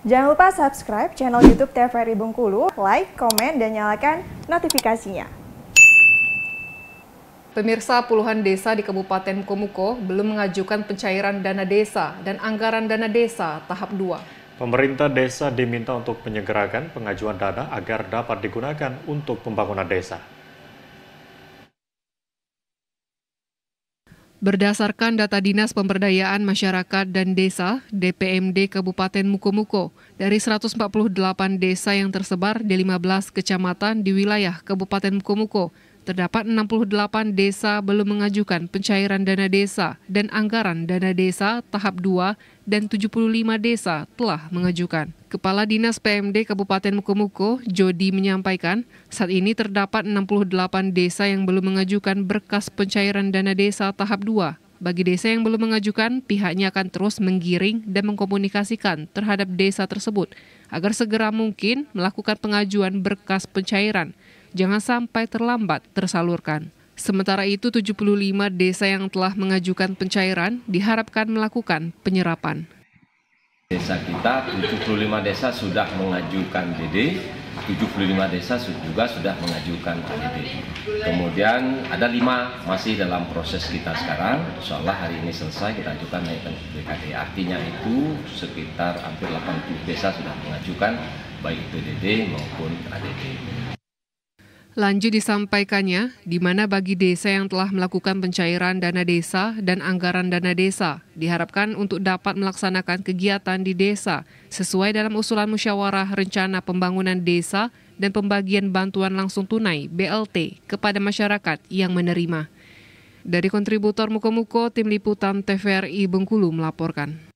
Jangan lupa subscribe channel YouTube TVRI Bengkulu, like, komen, dan nyalakan notifikasinya. Pemirsa puluhan desa di Kabupaten Komuko belum mengajukan pencairan dana desa dan anggaran dana desa tahap 2. Pemerintah desa diminta untuk menyegerakan pengajuan dana agar dapat digunakan untuk pembangunan desa. Berdasarkan data Dinas Pemberdayaan Masyarakat dan Desa DPMD Kabupaten Mukomuko, dari 148 desa yang tersebar di 15 kecamatan di wilayah Kabupaten Mukomuko, terdapat 68 desa belum mengajukan pencairan dana desa dan anggaran dana desa tahap 2 dan 75 desa telah mengajukan. Kepala Dinas PMD Kabupaten Mukomuko, Jody menyampaikan, saat ini terdapat 68 desa yang belum mengajukan berkas pencairan dana desa tahap 2 bagi desa yang belum mengajukan, pihaknya akan terus menggiring dan mengkomunikasikan terhadap desa tersebut agar segera mungkin melakukan pengajuan berkas pencairan jangan sampai terlambat tersalurkan. Sementara itu 75 desa yang telah mengajukan pencairan diharapkan melakukan penyerapan. Desa kita 75 desa sudah mengajukan DD, 75 desa juga sudah mengajukan ADD. Kemudian ada 5 masih dalam proses kita sekarang. Insya hari ini selesai kita ajukan naikkan BKD. Artinya itu sekitar hampir 80 desa sudah mengajukan baik DD maupun ADD. Lanjut disampaikannya, di mana bagi desa yang telah melakukan pencairan dana desa dan anggaran dana desa, diharapkan untuk dapat melaksanakan kegiatan di desa sesuai dalam usulan musyawarah rencana pembangunan desa dan pembagian bantuan langsung tunai BLT kepada masyarakat yang menerima. Dari kontributor Mukomuko, Tim Liputan TVRI Bengkulu melaporkan.